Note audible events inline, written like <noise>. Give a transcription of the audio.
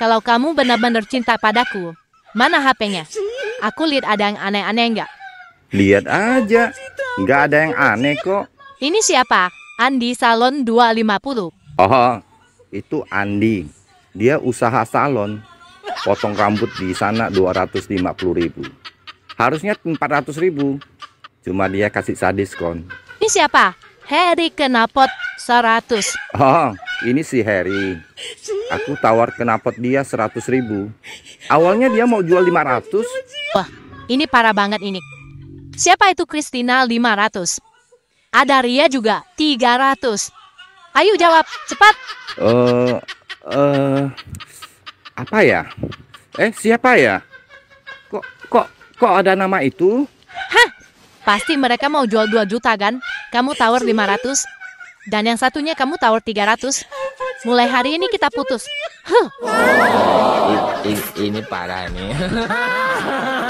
Kalau kamu benar-benar cinta padaku, mana HP-nya? Aku lihat ada yang aneh-aneh enggak? Lihat aja. Enggak ada yang aneh kok. Ini siapa? Andi Salon 250. Oh, itu Andi. Dia usaha salon. Potong rambut di sana 250 ribu. Harusnya 400 ribu. Cuma dia kasih saya diskon. Ini siapa? Harry Kenapot seratus. Oh, ini si Harry. Aku tawar kenapot dia seratus ribu. Awalnya dia mau jual lima ratus. Wah, ini parah banget ini. Siapa itu Christina lima ratus? Ada Ria juga tiga ratus. Ayo jawab, cepat. Eh, uh, uh, apa ya? Eh, siapa ya? Kok kok kok ada nama itu? Hah? Pasti mereka mau jual 2 juta kan? Kamu tawar 500, dan yang satunya kamu tawar 300. Mulai hari ini kita putus. Huh. Oh, Ini, ini parah nih. <laughs>